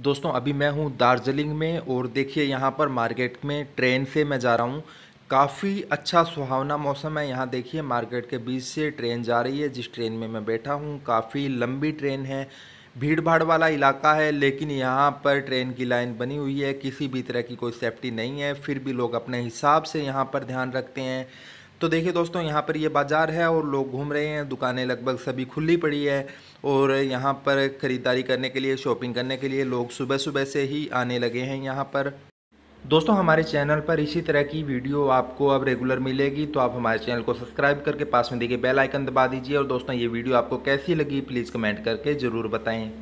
दोस्तों अभी मैं हूँ दार्जिलिंग में और देखिए यहाँ पर मार्केट में ट्रेन से मैं जा रहा हूँ काफ़ी अच्छा सुहावना मौसम है यहाँ देखिए मार्केट के बीच से ट्रेन जा रही है जिस ट्रेन में मैं बैठा हूँ काफ़ी लंबी ट्रेन है भीड़ भाड़ वाला इलाका है लेकिन यहाँ पर ट्रेन की लाइन बनी हुई है किसी भी तरह की कोई सेफ्टी नहीं है फिर भी लोग अपने हिसाब से यहाँ पर ध्यान रखते हैं तो देखिए दोस्तों यहाँ पर ये बाज़ार है और लोग घूम रहे हैं दुकानें लगभग सभी खुली पड़ी है और यहाँ पर ख़रीदारी करने के लिए शॉपिंग करने के लिए लोग सुबह सुबह से ही आने लगे हैं यहाँ पर दोस्तों हमारे चैनल पर इसी तरह की वीडियो आपको अब रेगुलर मिलेगी तो आप हमारे चैनल को सब्सक्राइब करके पास में देखिए बेल आइकन दबा दीजिए और दोस्तों ये वीडियो आपको कैसी लगी प्लीज़ कमेंट करके ज़रूर बताएं